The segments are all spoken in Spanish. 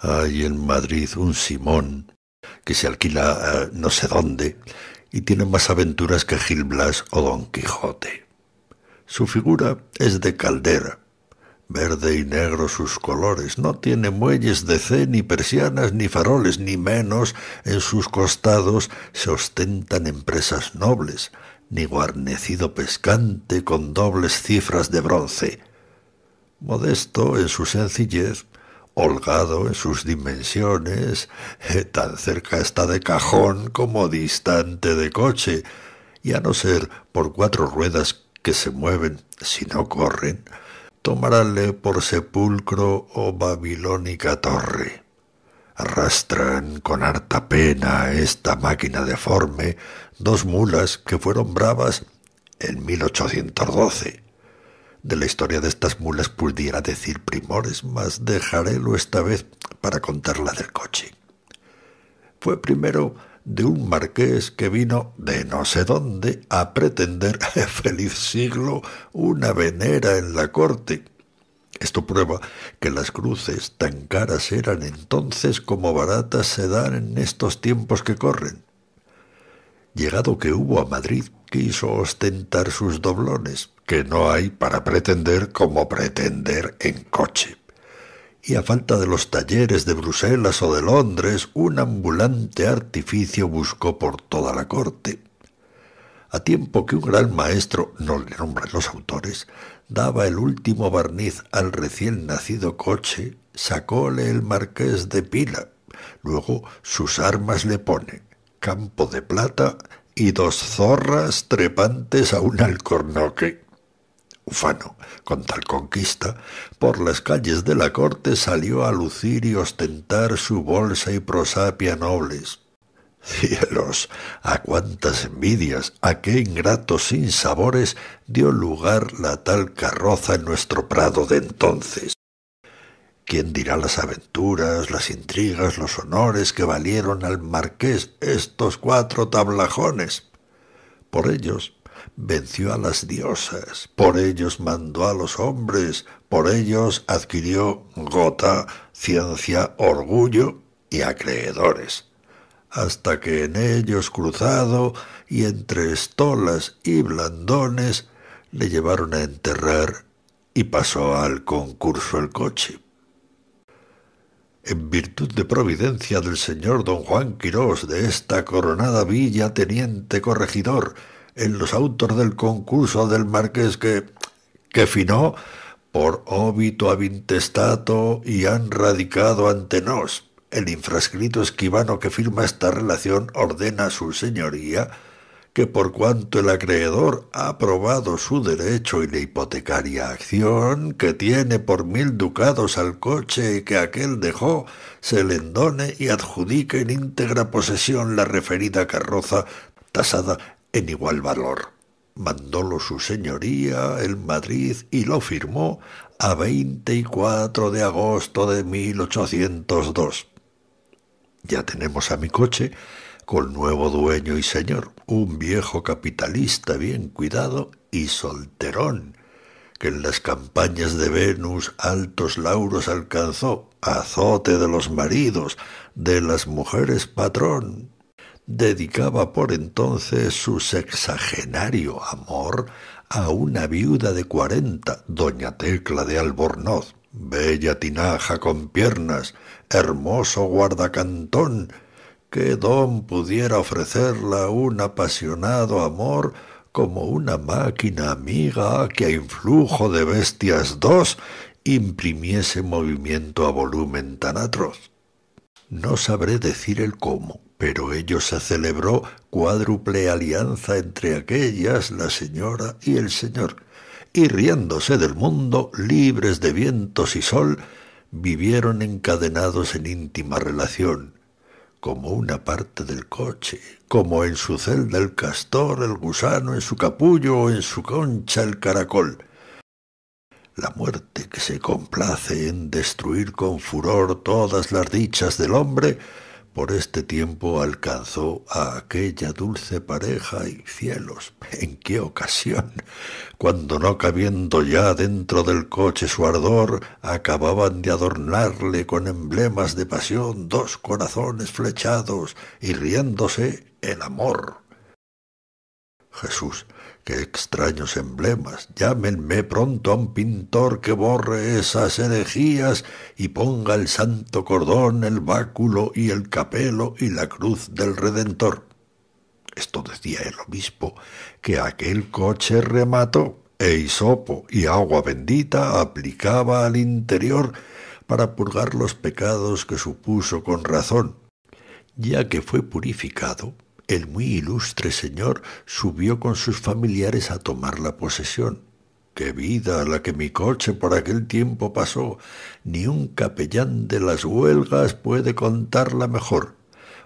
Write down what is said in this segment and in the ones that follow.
Hay en Madrid un Simón que se alquila no sé dónde y tiene más aventuras que Gil Blas o Don Quijote. Su figura es de caldera, verde y negro sus colores, no tiene muelles de C, ni persianas, ni faroles, ni menos en sus costados se ostentan empresas nobles, ni guarnecido pescante con dobles cifras de bronce. Modesto en su sencillez, holgado en sus dimensiones, eh, tan cerca está de cajón como distante de coche, y a no ser por cuatro ruedas que se mueven si no corren, tomaránle por sepulcro o babilónica torre. Arrastran con harta pena esta máquina deforme dos mulas que fueron bravas en 1812 de la historia de estas mulas pudiera decir primores, mas dejarélo esta vez para contar la del coche. Fue primero de un marqués que vino de no sé dónde a pretender, feliz siglo, una venera en la corte. Esto prueba que las cruces tan caras eran entonces como baratas se dan en estos tiempos que corren llegado que hubo a Madrid, quiso ostentar sus doblones, que no hay para pretender como pretender en coche. Y a falta de los talleres de Bruselas o de Londres, un ambulante artificio buscó por toda la corte. A tiempo que un gran maestro, no le nombran los autores, daba el último barniz al recién nacido coche, sacóle el marqués de pila, luego sus armas le pone, campo de plata y dos zorras trepantes a un alcornoque. Ufano, con tal conquista, por las calles de la corte salió a lucir y ostentar su bolsa y prosapia nobles. Cielos, a cuántas envidias, a qué ingratos sinsabores dio lugar la tal carroza en nuestro prado de entonces. ¿Quién dirá las aventuras, las intrigas, los honores que valieron al marqués estos cuatro tablajones? Por ellos venció a las diosas, por ellos mandó a los hombres, por ellos adquirió gota, ciencia, orgullo y acreedores, hasta que en ellos cruzado y entre estolas y blandones le llevaron a enterrar y pasó al concurso el coche en virtud de providencia del señor don Juan Quirós de esta coronada villa teniente corregidor, en los autos del concurso del marqués que, que finó por óbito avintestato y han radicado ante nos. El infrascrito esquivano que firma esta relación ordena su señoría que por cuanto el acreedor ha probado su derecho y la hipotecaria acción que tiene por mil ducados al coche que aquel dejó, se le endone y adjudique en íntegra posesión la referida carroza tasada en igual valor. Mandólo su señoría en Madrid y lo firmó a 24 de agosto de 1802. Ya tenemos a mi coche con nuevo dueño y señor, un viejo capitalista bien cuidado y solterón, que en las campañas de Venus altos lauros alcanzó, azote de los maridos, de las mujeres patrón. Dedicaba por entonces su sexagenario amor a una viuda de cuarenta, doña Tecla de Albornoz, bella tinaja con piernas, hermoso guardacantón, que don pudiera ofrecerla un apasionado amor como una máquina amiga que a influjo de bestias dos imprimiese movimiento a volumen tan atroz? No sabré decir el cómo, pero ello se celebró cuádruple alianza entre aquellas, la señora y el señor, y riéndose del mundo, libres de vientos y sol, vivieron encadenados en íntima relación, como una parte del coche, como en su celda el castor, el gusano, en su capullo o en su concha el caracol. La muerte que se complace en destruir con furor todas las dichas del hombre, por este tiempo alcanzó a aquella dulce pareja y cielos, en qué ocasión, cuando no cabiendo ya dentro del coche su ardor, acababan de adornarle con emblemas de pasión dos corazones flechados y riéndose el amor. Jesús, qué extraños emblemas. Llámenme pronto a un pintor que borre esas herejías y ponga el santo cordón, el báculo y el capelo y la cruz del Redentor. Esto decía el obispo, que aquel coche remató e hisopo y agua bendita aplicaba al interior para purgar los pecados que supuso con razón, ya que fue purificado el muy ilustre señor subió con sus familiares a tomar la posesión. ¡Qué vida la que mi coche por aquel tiempo pasó! Ni un capellán de las huelgas puede contarla mejor.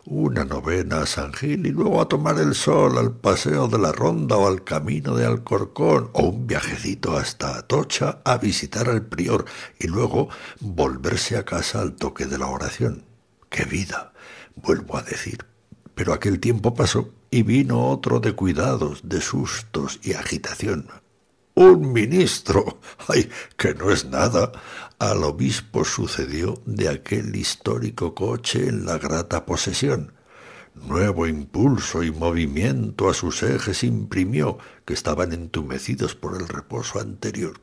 Una novena a San Gil y luego a tomar el sol al paseo de la Ronda o al camino de Alcorcón o un viajecito hasta Atocha a visitar al prior y luego volverse a casa al toque de la oración. ¡Qué vida! Vuelvo a decir, pero aquel tiempo pasó y vino otro de cuidados, de sustos y agitación. Un ministro, ay, que no es nada, al obispo sucedió de aquel histórico coche en la grata posesión. Nuevo impulso y movimiento a sus ejes imprimió, que estaban entumecidos por el reposo anterior.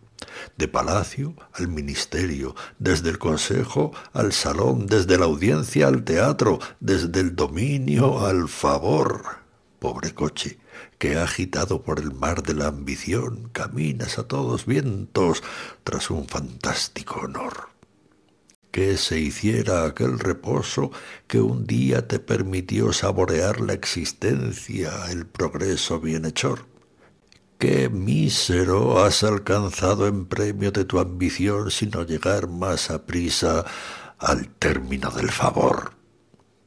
De palacio al ministerio, desde el consejo al salón, desde la audiencia al teatro, desde el dominio al favor. Pobre coche, que agitado por el mar de la ambición, caminas a todos vientos tras un fantástico honor. Que se hiciera aquel reposo que un día te permitió saborear la existencia, el progreso bienhechor Qué mísero has alcanzado en premio de tu ambición sino llegar más a prisa al término del favor.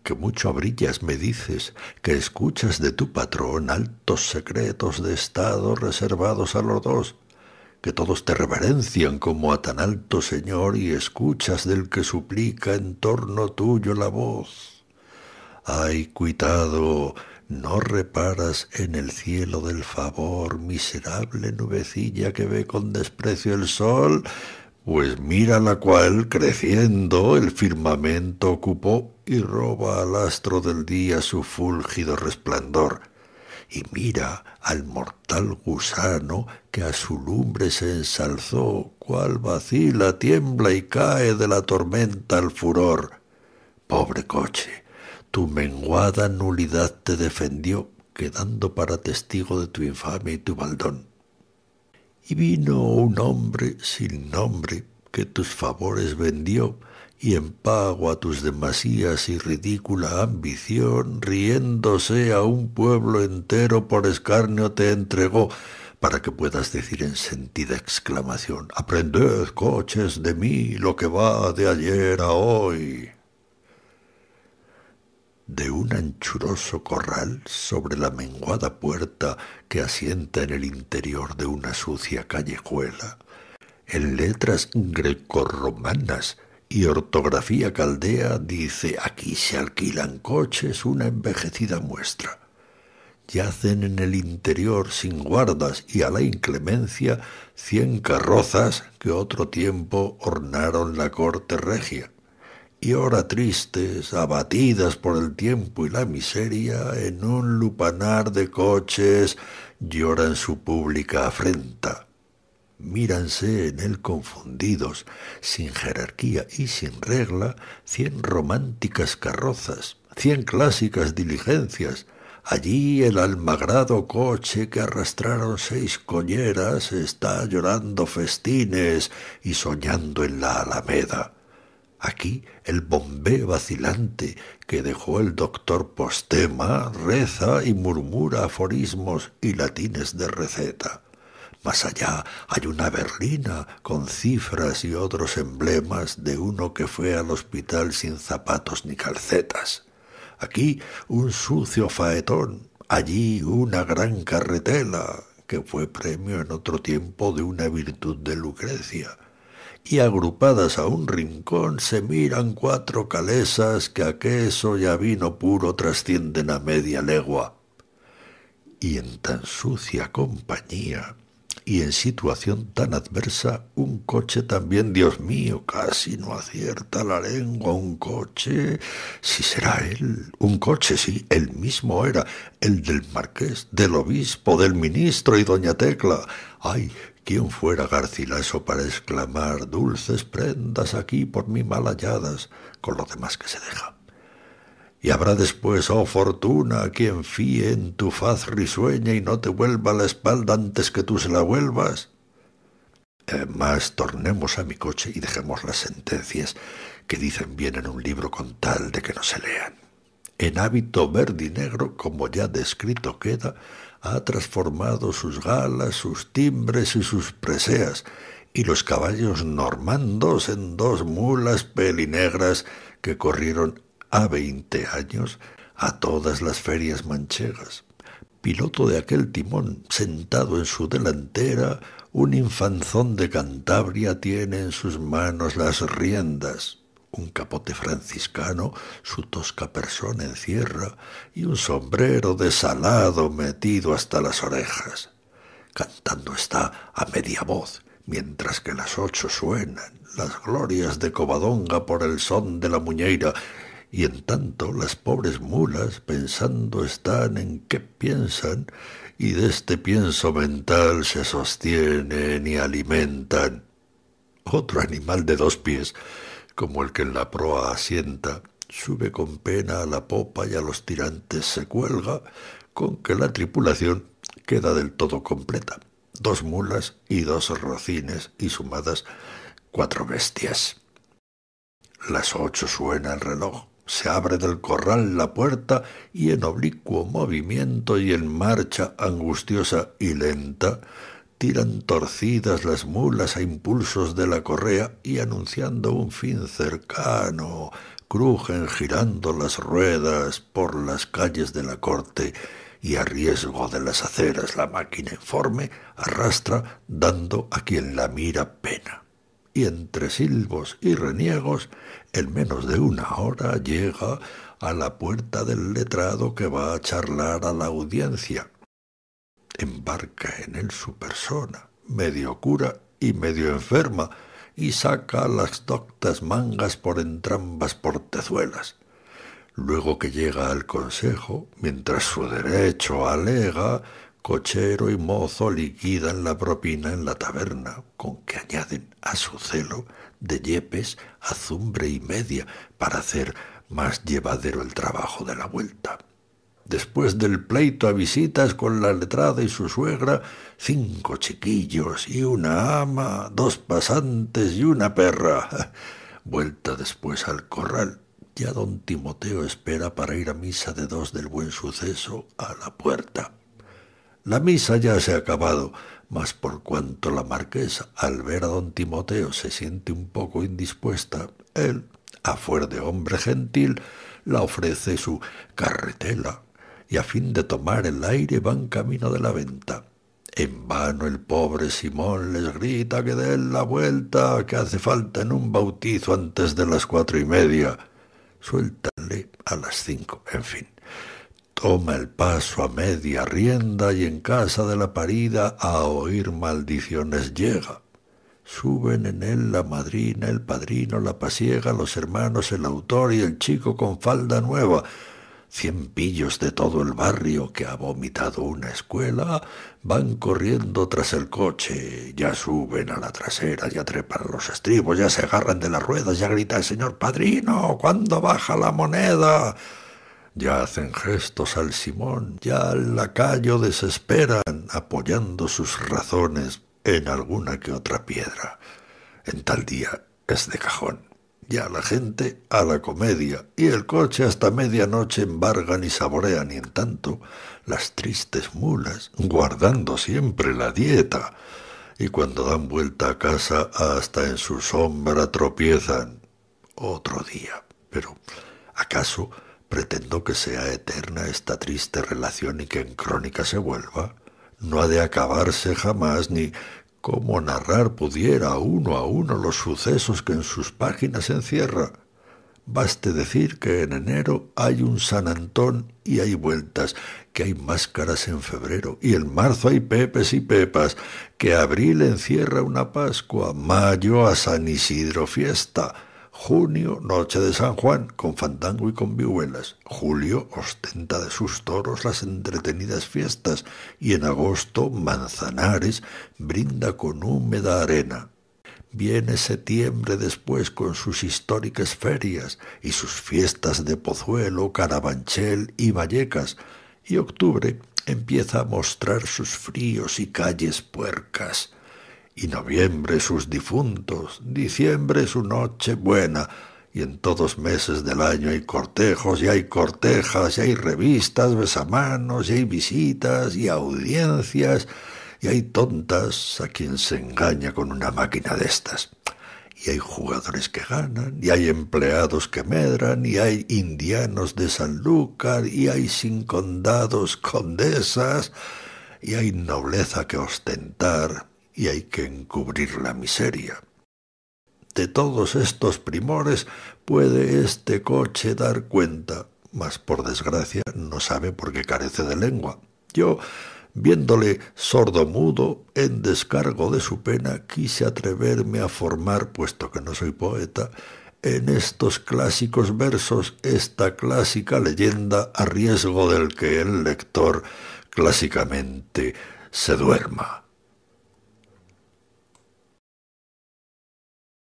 Que mucho brillas, me dices, que escuchas de tu patrón altos secretos de estado reservados a los dos, que todos te reverencian como a tan alto señor y escuchas del que suplica en torno tuyo la voz. Ay, cuidado, no reparas en el cielo del favor, miserable nubecilla que ve con desprecio el sol, pues mira la cual, creciendo, el firmamento ocupó y roba al astro del día su fúlgido resplandor. Y mira al mortal gusano que a su lumbre se ensalzó, cual vacila, tiembla y cae de la tormenta al furor. Pobre coche, tu menguada nulidad te defendió, quedando para testigo de tu infamia y tu baldón. Y vino un hombre sin nombre que tus favores vendió, y en pago a tus demasías y ridícula ambición, riéndose a un pueblo entero por escarnio te entregó, para que puedas decir en sentida exclamación, Aprended, coches, de mí lo que va de ayer a hoy de un anchuroso corral sobre la menguada puerta que asienta en el interior de una sucia callejuela. En letras grecorromanas y ortografía caldea dice aquí se alquilan coches una envejecida muestra. Yacen en el interior sin guardas y a la inclemencia cien carrozas que otro tiempo ornaron la corte regia y ahora tristes, abatidas por el tiempo y la miseria, en un lupanar de coches lloran su pública afrenta. Míranse en él confundidos, sin jerarquía y sin regla, cien románticas carrozas, cien clásicas diligencias, Allí el almagrado coche que arrastraron seis coñeras está llorando festines y soñando en la alameda. Aquí el bombé vacilante que dejó el doctor Postema reza y murmura aforismos y latines de receta. Más allá hay una berlina con cifras y otros emblemas de uno que fue al hospital sin zapatos ni calcetas. Aquí un sucio faetón, allí una gran carretela, que fue premio en otro tiempo de una virtud de Lucrecia y agrupadas a un rincón se miran cuatro calesas que a queso y a vino puro trascienden a media legua. Y en tan sucia compañía y en situación tan adversa, un coche también, Dios mío, casi no acierta la lengua, un coche, si será él, un coche, sí, el mismo era, el del marqués, del obispo, del ministro y doña Tecla. Ay, ¿Quién fuera Garcilaso para exclamar dulces prendas aquí por mí mal halladas con lo demás que se deja? Y habrá después, oh fortuna, quien fíe en tu faz risueña y no te vuelva la espalda antes que tú se la vuelvas. Eh, Más tornemos a mi coche y dejemos las sentencias que dicen bien en un libro con tal de que no se lean. En hábito verde y negro, como ya descrito queda, ha transformado sus galas, sus timbres y sus preseas, y los caballos normandos en dos mulas pelinegras que corrieron a veinte años a todas las ferias manchegas. Piloto de aquel timón, sentado en su delantera, un infanzón de Cantabria tiene en sus manos las riendas un capote franciscano, su tosca persona encierra, y un sombrero desalado metido hasta las orejas. Cantando está a media voz, mientras que las ocho suenan las glorias de Covadonga por el son de la muñeira, y en tanto las pobres mulas pensando están en qué piensan, y de este pienso mental se sostienen y alimentan. Otro animal de dos pies, como el que en la proa asienta, sube con pena a la popa y a los tirantes se cuelga, con que la tripulación queda del todo completa. Dos mulas y dos rocines y sumadas cuatro bestias. Las ocho suena el reloj, se abre del corral la puerta y en oblicuo movimiento y en marcha angustiosa y lenta tiran torcidas las mulas a impulsos de la correa y anunciando un fin cercano, crujen girando las ruedas por las calles de la corte y a riesgo de las aceras la máquina informe arrastra dando a quien la mira pena. Y entre silbos y reniegos, en menos de una hora llega a la puerta del letrado que va a charlar a la audiencia, embarca en él su persona, medio cura y medio enferma, y saca las doctas mangas por entrambas portezuelas. Luego que llega al consejo, mientras su derecho alega, cochero y mozo liquidan la propina en la taberna, con que añaden a su celo de yepes azumbre y media para hacer más llevadero el trabajo de la vuelta después del pleito a visitas con la letrada y su suegra, cinco chiquillos y una ama, dos pasantes y una perra. Vuelta después al corral. Ya don Timoteo espera para ir a misa de dos del buen suceso a la puerta. La misa ya se ha acabado, mas por cuanto la marquesa, al ver a don Timoteo, se siente un poco indispuesta, él, a fuer de hombre gentil, la ofrece su carretela, y a fin de tomar el aire van camino de la venta. En vano el pobre Simón les grita que den la vuelta, que hace falta en un bautizo antes de las cuatro y media. Suéltanle a las cinco, en fin. Toma el paso a media rienda y en casa de la parida a oír maldiciones llega. Suben en él la madrina, el padrino, la pasiega, los hermanos, el autor y el chico con falda nueva Cien pillos de todo el barrio que ha vomitado una escuela van corriendo tras el coche, ya suben a la trasera, ya trepan los estribos, ya se agarran de las ruedas, ya grita el señor padrino, ¿cuándo baja la moneda? Ya hacen gestos al Simón, ya al lacayo desesperan, apoyando sus razones en alguna que otra piedra. En tal día es de cajón y a la gente a la comedia, y el coche hasta medianoche embargan y saborean, y en tanto las tristes mulas, guardando siempre la dieta, y cuando dan vuelta a casa hasta en su sombra tropiezan. Otro día. Pero, ¿acaso pretendo que sea eterna esta triste relación y que en crónica se vuelva? No ha de acabarse jamás, ni ¿Cómo narrar pudiera uno a uno los sucesos que en sus páginas encierra? Baste decir que en enero hay un San Antón y hay vueltas, que hay máscaras en febrero y en marzo hay pepes y pepas, que abril encierra una Pascua, mayo a San Isidro fiesta, Junio, noche de San Juan, con fandango y con vihuelas. Julio ostenta de sus toros las entretenidas fiestas y en agosto Manzanares brinda con húmeda arena. Viene septiembre después con sus históricas ferias y sus fiestas de Pozuelo, Carabanchel y Vallecas, y octubre empieza a mostrar sus fríos y calles puercas y noviembre sus difuntos, diciembre su noche buena, y en todos meses del año hay cortejos y hay cortejas y hay revistas, besamanos y hay visitas y audiencias y hay tontas a quien se engaña con una máquina de estas. Y hay jugadores que ganan, y hay empleados que medran, y hay indianos de Sanlúcar, y hay sin condados condesas, y hay nobleza que ostentar, y hay que encubrir la miseria. De todos estos primores puede este coche dar cuenta, mas por desgracia no sabe por qué carece de lengua. Yo, viéndole sordo mudo, en descargo de su pena, quise atreverme a formar, puesto que no soy poeta, en estos clásicos versos esta clásica leyenda a riesgo del que el lector clásicamente se duerma.